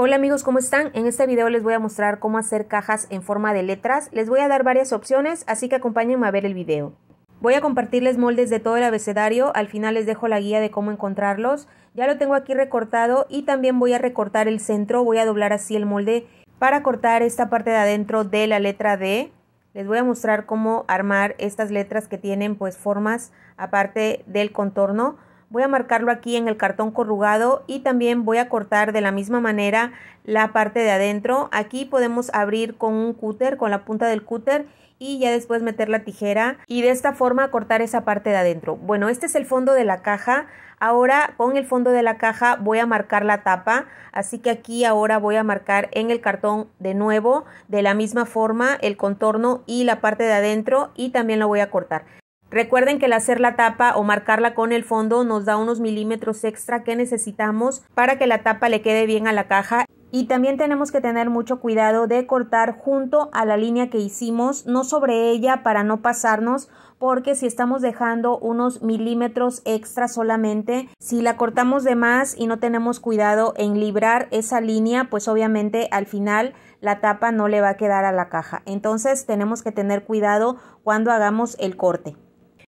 Hola amigos, ¿cómo están? En este video les voy a mostrar cómo hacer cajas en forma de letras. Les voy a dar varias opciones, así que acompáñenme a ver el video. Voy a compartirles moldes de todo el abecedario, al final les dejo la guía de cómo encontrarlos. Ya lo tengo aquí recortado y también voy a recortar el centro, voy a doblar así el molde para cortar esta parte de adentro de la letra D. Les voy a mostrar cómo armar estas letras que tienen pues formas aparte del contorno. Voy a marcarlo aquí en el cartón corrugado y también voy a cortar de la misma manera la parte de adentro. Aquí podemos abrir con un cúter, con la punta del cúter y ya después meter la tijera y de esta forma cortar esa parte de adentro. Bueno, este es el fondo de la caja. Ahora con el fondo de la caja voy a marcar la tapa, así que aquí ahora voy a marcar en el cartón de nuevo de la misma forma el contorno y la parte de adentro y también lo voy a cortar. Recuerden que el hacer la tapa o marcarla con el fondo nos da unos milímetros extra que necesitamos para que la tapa le quede bien a la caja y también tenemos que tener mucho cuidado de cortar junto a la línea que hicimos, no sobre ella para no pasarnos, porque si estamos dejando unos milímetros extra solamente, si la cortamos de más y no tenemos cuidado en librar esa línea, pues obviamente al final la tapa no le va a quedar a la caja. Entonces tenemos que tener cuidado cuando hagamos el corte.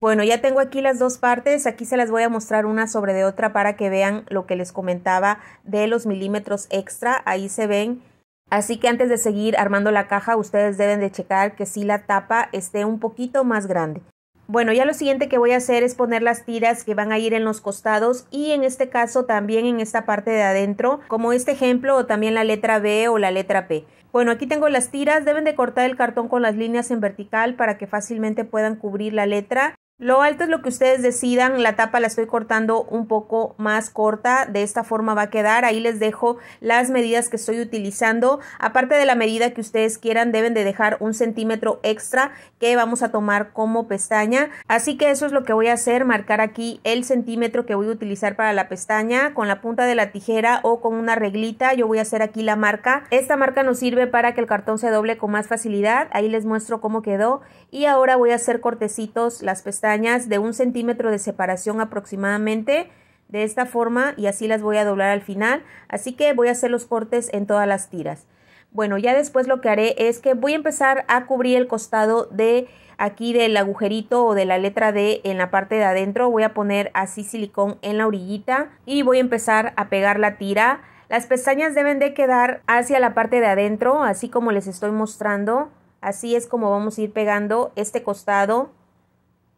Bueno, ya tengo aquí las dos partes, aquí se las voy a mostrar una sobre de otra para que vean lo que les comentaba de los milímetros extra, ahí se ven. Así que antes de seguir armando la caja, ustedes deben de checar que si la tapa esté un poquito más grande. Bueno, ya lo siguiente que voy a hacer es poner las tiras que van a ir en los costados y en este caso también en esta parte de adentro, como este ejemplo o también la letra B o la letra P. Bueno, aquí tengo las tiras, deben de cortar el cartón con las líneas en vertical para que fácilmente puedan cubrir la letra lo alto es lo que ustedes decidan, la tapa la estoy cortando un poco más corta, de esta forma va a quedar, ahí les dejo las medidas que estoy utilizando, aparte de la medida que ustedes quieran deben de dejar un centímetro extra que vamos a tomar como pestaña, así que eso es lo que voy a hacer, marcar aquí el centímetro que voy a utilizar para la pestaña con la punta de la tijera o con una reglita, yo voy a hacer aquí la marca, esta marca nos sirve para que el cartón se doble con más facilidad, ahí les muestro cómo quedó y ahora voy a hacer cortecitos las pestañas de un centímetro de separación aproximadamente de esta forma y así las voy a doblar al final así que voy a hacer los cortes en todas las tiras bueno ya después lo que haré es que voy a empezar a cubrir el costado de aquí del agujerito o de la letra D en la parte de adentro voy a poner así silicón en la orillita y voy a empezar a pegar la tira las pestañas deben de quedar hacia la parte de adentro así como les estoy mostrando así es como vamos a ir pegando este costado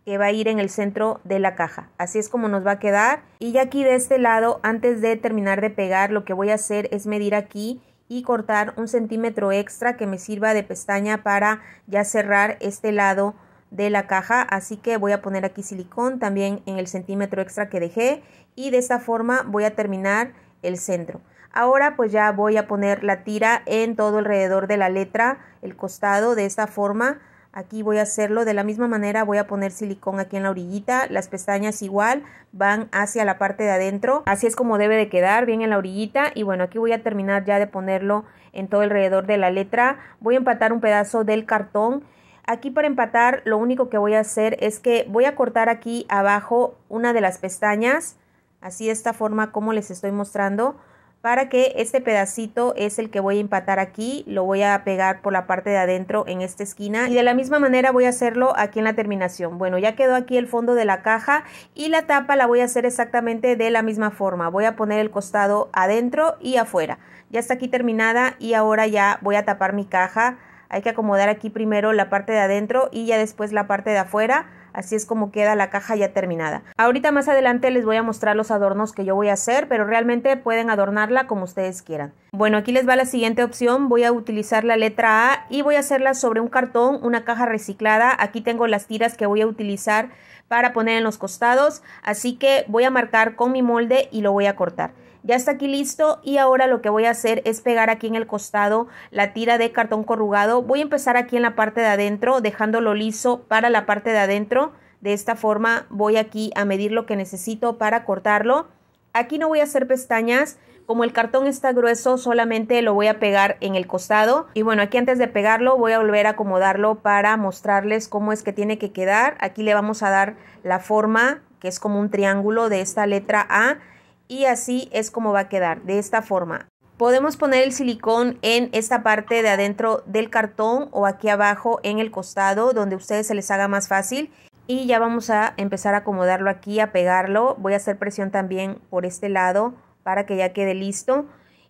que va a ir en el centro de la caja. Así es como nos va a quedar. Y ya aquí de este lado, antes de terminar de pegar, lo que voy a hacer es medir aquí y cortar un centímetro extra que me sirva de pestaña para ya cerrar este lado de la caja así que voy a poner aquí silicón también en el centímetro extra que dejé y de esta forma voy a terminar el centro ahora pues ya voy a poner la tira en todo alrededor de la letra el costado de esta forma Aquí voy a hacerlo de la misma manera, voy a poner silicón aquí en la orillita, las pestañas igual van hacia la parte de adentro, así es como debe de quedar bien en la orillita y bueno, aquí voy a terminar ya de ponerlo en todo alrededor de la letra, voy a empatar un pedazo del cartón, aquí para empatar lo único que voy a hacer es que voy a cortar aquí abajo una de las pestañas, así de esta forma como les estoy mostrando, para que este pedacito es el que voy a empatar aquí, lo voy a pegar por la parte de adentro en esta esquina y de la misma manera voy a hacerlo aquí en la terminación. Bueno, ya quedó aquí el fondo de la caja y la tapa la voy a hacer exactamente de la misma forma. Voy a poner el costado adentro y afuera. Ya está aquí terminada y ahora ya voy a tapar mi caja. Hay que acomodar aquí primero la parte de adentro y ya después la parte de afuera Así es como queda la caja ya terminada. Ahorita más adelante les voy a mostrar los adornos que yo voy a hacer, pero realmente pueden adornarla como ustedes quieran. Bueno, aquí les va la siguiente opción. Voy a utilizar la letra A y voy a hacerla sobre un cartón, una caja reciclada. Aquí tengo las tiras que voy a utilizar para poner en los costados. Así que voy a marcar con mi molde y lo voy a cortar ya está aquí listo y ahora lo que voy a hacer es pegar aquí en el costado la tira de cartón corrugado. Voy a empezar aquí en la parte de adentro dejándolo liso para la parte de adentro. De esta forma voy aquí a medir lo que necesito para cortarlo. Aquí no voy a hacer pestañas, como el cartón está grueso solamente lo voy a pegar en el costado. Y bueno, aquí antes de pegarlo voy a volver a acomodarlo para mostrarles cómo es que tiene que quedar. Aquí le vamos a dar la forma que es como un triángulo de esta letra A y así es como va a quedar, de esta forma. Podemos poner el silicón en esta parte de adentro del cartón o aquí abajo en el costado donde ustedes se les haga más fácil y ya vamos a empezar a acomodarlo aquí, a pegarlo. Voy a hacer presión también por este lado para que ya quede listo.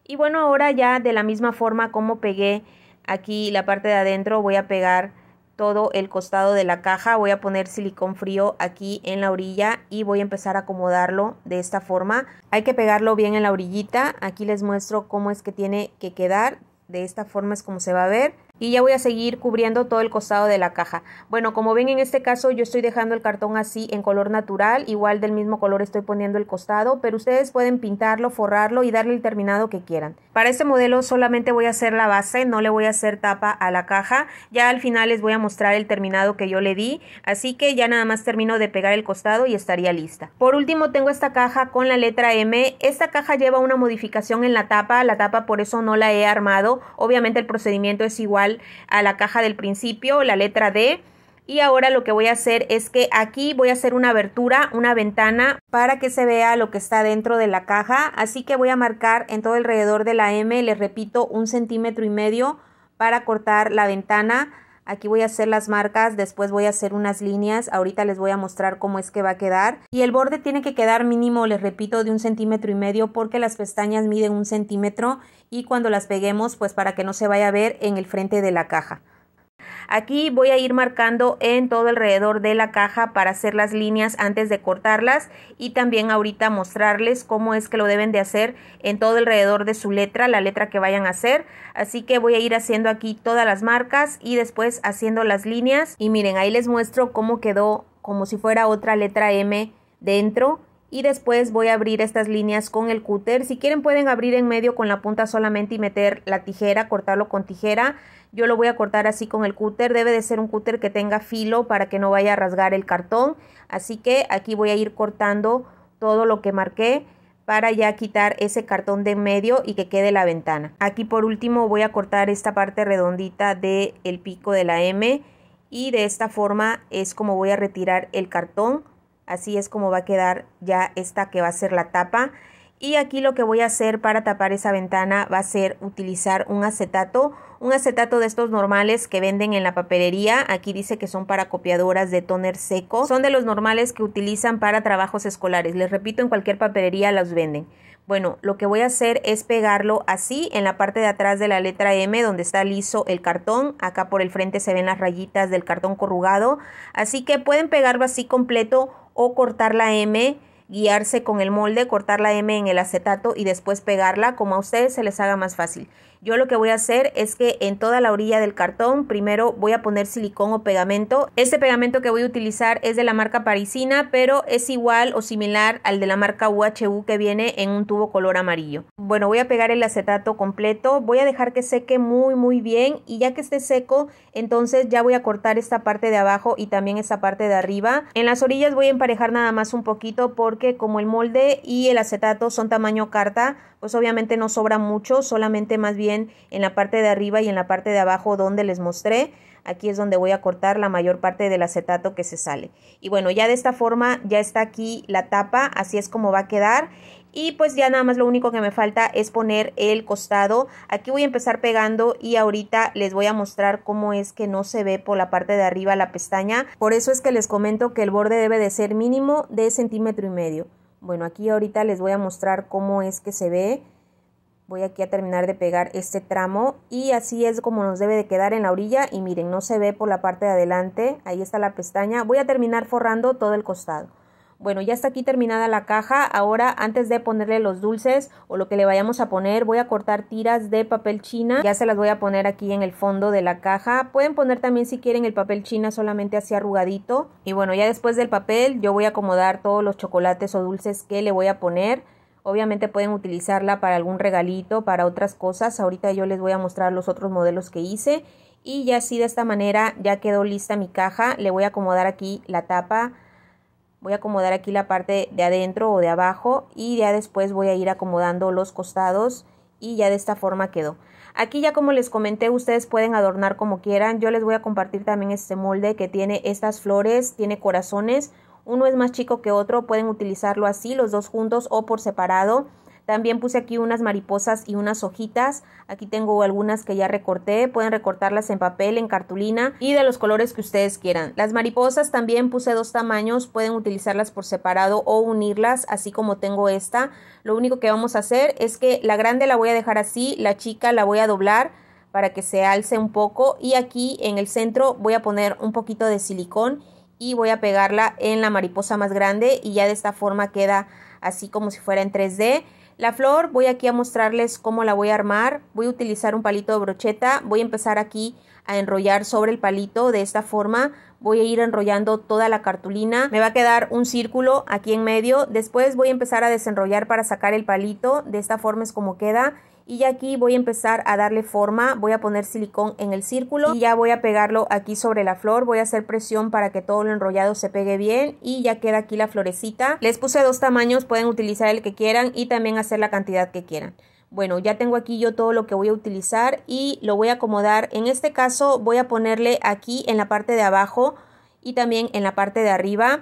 Y bueno, ahora ya de la misma forma como pegué aquí la parte de adentro voy a pegar todo el costado de la caja. Voy a poner silicón frío aquí en la orilla y voy a empezar a acomodarlo de esta forma. Hay que pegarlo bien en la orillita. Aquí les muestro cómo es que tiene que quedar. De esta forma es como se va a ver y ya voy a seguir cubriendo todo el costado de la caja. Bueno, como ven en este caso yo estoy dejando el cartón así en color natural, igual del mismo color estoy poniendo el costado, pero ustedes pueden pintarlo, forrarlo y darle el terminado que quieran. Para este modelo solamente voy a hacer la base, no le voy a hacer tapa a la caja, ya al final les voy a mostrar el terminado que yo le di, así que ya nada más termino de pegar el costado y estaría lista. Por último tengo esta caja con la letra M, esta caja lleva una modificación en la tapa, la tapa por eso no la he armado, obviamente el procedimiento es igual a la caja del principio, la letra D. Y ahora lo que voy a hacer es que aquí voy a hacer una abertura, una ventana para que se vea lo que está dentro de la caja. Así que voy a marcar en todo alrededor de la M, les repito, un centímetro y medio para cortar la ventana. Aquí voy a hacer las marcas, después voy a hacer unas líneas, ahorita les voy a mostrar cómo es que va a quedar. Y el borde tiene que quedar mínimo, les repito, de un centímetro y medio porque las pestañas miden un centímetro y cuando las peguemos, pues para que no se vaya a ver en el frente de la caja. Aquí voy a ir marcando en todo alrededor de la caja para hacer las líneas antes de cortarlas y también ahorita mostrarles cómo es que lo deben de hacer en todo alrededor de su letra, la letra que vayan a hacer. Así que voy a ir haciendo aquí todas las marcas y después haciendo las líneas. Y miren, ahí les muestro cómo quedó como si fuera otra letra M dentro y después voy a abrir estas líneas con el cúter. Si quieren pueden abrir en medio con la punta solamente y meter la tijera, cortarlo con tijera. Yo lo voy a cortar así con el cúter. Debe de ser un cúter que tenga filo para que no vaya a rasgar el cartón. Así que aquí voy a ir cortando todo lo que marqué para ya quitar ese cartón de en medio y que quede la ventana. Aquí por último voy a cortar esta parte redondita del el pico de la M y de esta forma es como voy a retirar el cartón Así es como va a quedar ya esta que va a ser la tapa. Y aquí lo que voy a hacer para tapar esa ventana va a ser utilizar un acetato, un acetato de estos normales que venden en la papelería. Aquí dice que son para copiadoras de tóner seco. Son de los normales que utilizan para trabajos escolares. Les repito, en cualquier papelería los venden. Bueno, lo que voy a hacer es pegarlo así en la parte de atrás de la letra M donde está liso el cartón. Acá por el frente se ven las rayitas del cartón corrugado. Así que pueden pegarlo así completo o cortar la M, guiarse con el molde, cortar la M en el acetato y después pegarla como a ustedes se les haga más fácil. Yo lo que voy a hacer es que en toda la orilla del cartón primero voy a poner silicón o pegamento. Este pegamento que voy a utilizar es de la marca Parisina, pero es igual o similar al de la marca UHU que viene en un tubo color amarillo. Bueno, voy a pegar el acetato completo, voy a dejar que seque muy muy bien y ya que esté seco, entonces ya voy a cortar esta parte de abajo y también esta parte de arriba. En las orillas voy a emparejar nada más un poquito porque como el molde y el acetato son tamaño carta, pues obviamente no sobra mucho, solamente más bien en la parte de arriba y en la parte de abajo donde les mostré. Aquí es donde voy a cortar la mayor parte del acetato que se sale. Y bueno, ya de esta forma ya está aquí la tapa, así es como va a quedar. Y pues ya nada más lo único que me falta es poner el costado. Aquí voy a empezar pegando y ahorita les voy a mostrar cómo es que no se ve por la parte de arriba la pestaña. Por eso es que les comento que el borde debe de ser mínimo de centímetro y medio. Bueno, aquí ahorita les voy a mostrar cómo es que se ve. Voy aquí a terminar de pegar este tramo y así es como nos debe de quedar en la orilla y miren, no se ve por la parte de adelante, ahí está la pestaña. Voy a terminar forrando todo el costado. Bueno, ya está aquí terminada la caja. Ahora, antes de ponerle los dulces o lo que le vayamos a poner, voy a cortar tiras de papel china. Ya se las voy a poner aquí en el fondo de la caja. Pueden poner también si quieren el papel china solamente así arrugadito. Y bueno, ya después del papel yo voy a acomodar todos los chocolates o dulces que le voy a poner. Obviamente pueden utilizarla para algún regalito, para otras cosas. Ahorita yo les voy a mostrar los otros modelos que hice. Y ya así de esta manera ya quedó lista mi caja. Le voy a acomodar aquí la tapa. Voy a acomodar aquí la parte de adentro o de abajo. Y ya después voy a ir acomodando los costados. Y ya de esta forma quedó. Aquí ya como les comenté, ustedes pueden adornar como quieran. Yo les voy a compartir también este molde que tiene estas flores, tiene corazones uno es más chico que otro, pueden utilizarlo así, los dos juntos o por separado. También puse aquí unas mariposas y unas hojitas. Aquí tengo algunas que ya recorté. Pueden recortarlas en papel, en cartulina y de los colores que ustedes quieran. Las mariposas también puse dos tamaños. Pueden utilizarlas por separado o unirlas así como tengo esta. Lo único que vamos a hacer es que la grande la voy a dejar así, la chica la voy a doblar para que se alce un poco y aquí en el centro voy a poner un poquito de silicón y voy a pegarla en la mariposa más grande y ya de esta forma queda así como si fuera en 3D. La flor voy aquí a mostrarles cómo la voy a armar. Voy a utilizar un palito de brocheta. Voy a empezar aquí a enrollar sobre el palito de esta forma. Voy a ir enrollando toda la cartulina. Me va a quedar un círculo aquí en medio. Después voy a empezar a desenrollar para sacar el palito. De esta forma es como queda y ya aquí voy a empezar a darle forma, voy a poner silicón en el círculo y ya voy a pegarlo aquí sobre la flor, voy a hacer presión para que todo lo enrollado se pegue bien y ya queda aquí la florecita. Les puse dos tamaños, pueden utilizar el que quieran y también hacer la cantidad que quieran. Bueno, ya tengo aquí yo todo lo que voy a utilizar y lo voy a acomodar. En este caso voy a ponerle aquí en la parte de abajo y también en la parte de arriba.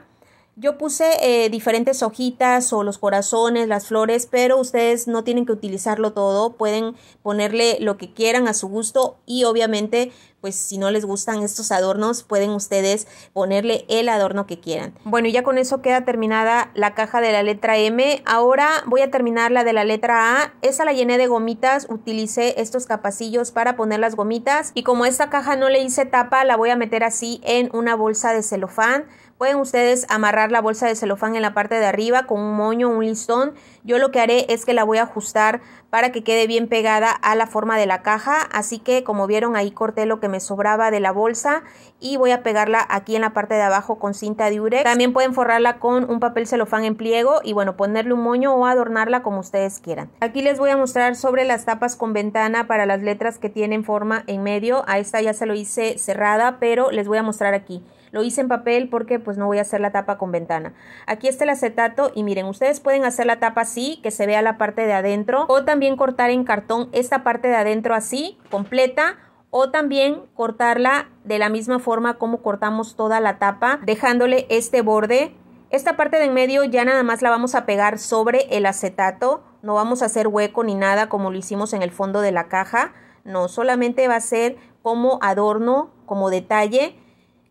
Yo puse eh, diferentes hojitas o los corazones, las flores, pero ustedes no tienen que utilizarlo todo, pueden ponerle lo que quieran a su gusto y obviamente pues si no les gustan estos adornos pueden ustedes ponerle el adorno que quieran. Bueno ya con eso queda terminada la caja de la letra M, ahora voy a terminar la de la letra A, esa la llené de gomitas, utilicé estos capacillos para poner las gomitas y como esta caja no le hice tapa la voy a meter así en una bolsa de celofán. Pueden ustedes amarrar la bolsa de celofán en la parte de arriba con un moño, un listón. Yo lo que haré es que la voy a ajustar para que quede bien pegada a la forma de la caja. Así que como vieron ahí corté lo que me sobraba de la bolsa y voy a pegarla aquí en la parte de abajo con cinta diurex. También pueden forrarla con un papel celofán en pliego y bueno ponerle un moño o adornarla como ustedes quieran. Aquí les voy a mostrar sobre las tapas con ventana para las letras que tienen forma en medio. A esta ya se lo hice cerrada pero les voy a mostrar aquí. Lo hice en papel porque pues no voy a hacer la tapa con ventana. Aquí está el acetato y miren, ustedes pueden hacer la tapa así, que se vea la parte de adentro, o también cortar en cartón esta parte de adentro así, completa, o también cortarla de la misma forma como cortamos toda la tapa, dejándole este borde. Esta parte de en medio ya nada más la vamos a pegar sobre el acetato, no vamos a hacer hueco ni nada como lo hicimos en el fondo de la caja, no, solamente va a ser como adorno, como detalle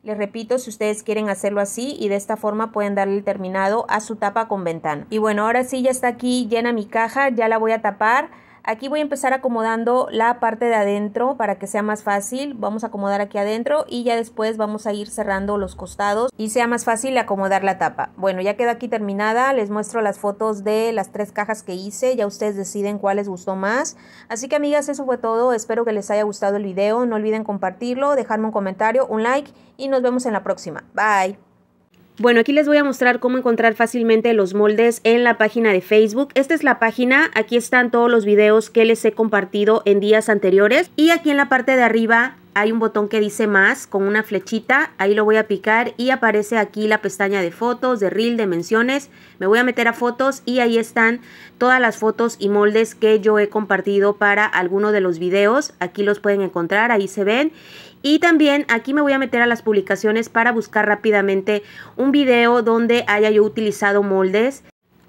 les repito, si ustedes quieren hacerlo así y de esta forma pueden darle el terminado a su tapa con ventana. Y bueno, ahora sí ya está aquí llena mi caja, ya la voy a tapar Aquí voy a empezar acomodando la parte de adentro para que sea más fácil. Vamos a acomodar aquí adentro y ya después vamos a ir cerrando los costados y sea más fácil acomodar la tapa. Bueno, ya queda aquí terminada. Les muestro las fotos de las tres cajas que hice. Ya ustedes deciden cuál les gustó más. Así que amigas, eso fue todo. Espero que les haya gustado el video. No olviden compartirlo, dejarme un comentario, un like y nos vemos en la próxima. Bye. Bueno, aquí les voy a mostrar cómo encontrar fácilmente los moldes en la página de Facebook. Esta es la página, aquí están todos los videos que les he compartido en días anteriores. Y aquí en la parte de arriba hay un botón que dice más con una flechita, ahí lo voy a picar y aparece aquí la pestaña de fotos, de reel, de menciones. Me voy a meter a fotos y ahí están todas las fotos y moldes que yo he compartido para alguno de los videos. Aquí los pueden encontrar, ahí se ven. Y también aquí me voy a meter a las publicaciones para buscar rápidamente un video donde haya yo utilizado moldes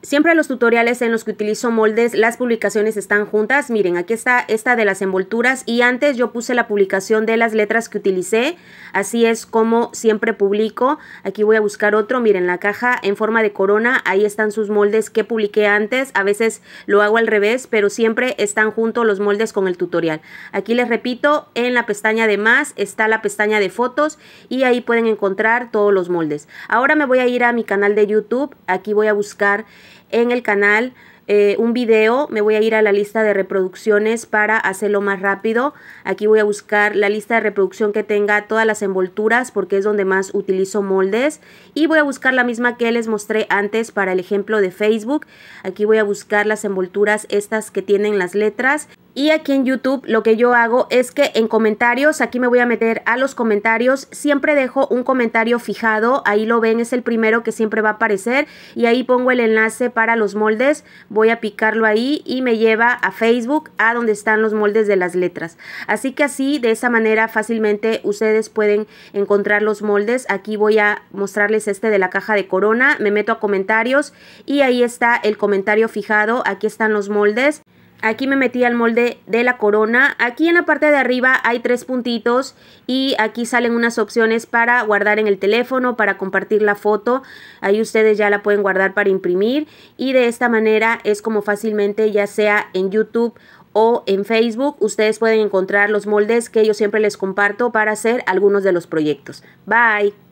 Siempre los tutoriales en los que utilizo moldes, las publicaciones están juntas. Miren, aquí está esta de las envolturas y antes yo puse la publicación de las letras que utilicé. Así es como siempre publico. Aquí voy a buscar otro. Miren, la caja en forma de corona. Ahí están sus moldes que publiqué antes. A veces lo hago al revés, pero siempre están juntos los moldes con el tutorial. Aquí les repito, en la pestaña de más está la pestaña de fotos y ahí pueden encontrar todos los moldes. Ahora me voy a ir a mi canal de YouTube. Aquí voy a buscar en el canal eh, un video, me voy a ir a la lista de reproducciones para hacerlo más rápido. Aquí voy a buscar la lista de reproducción que tenga todas las envolturas porque es donde más utilizo moldes. Y voy a buscar la misma que les mostré antes para el ejemplo de Facebook. Aquí voy a buscar las envolturas estas que tienen las letras. Y aquí en YouTube lo que yo hago es que en comentarios, aquí me voy a meter a los comentarios, siempre dejo un comentario fijado, ahí lo ven, es el primero que siempre va a aparecer y ahí pongo el enlace para los moldes voy a picarlo ahí y me lleva a Facebook, a donde están los moldes de las letras. Así que así, de esa manera fácilmente ustedes pueden encontrar los moldes. Aquí voy a mostrarles este de la caja de corona, me meto a comentarios y ahí está el comentario fijado, aquí están los moldes. Aquí me metí al molde de la corona. Aquí en la parte de arriba hay tres puntitos y aquí salen unas opciones para guardar en el teléfono, para compartir la foto. Ahí ustedes ya la pueden guardar para imprimir y de esta manera es como fácilmente ya sea en YouTube o en Facebook ustedes pueden encontrar los moldes que yo siempre les comparto para hacer algunos de los proyectos. Bye.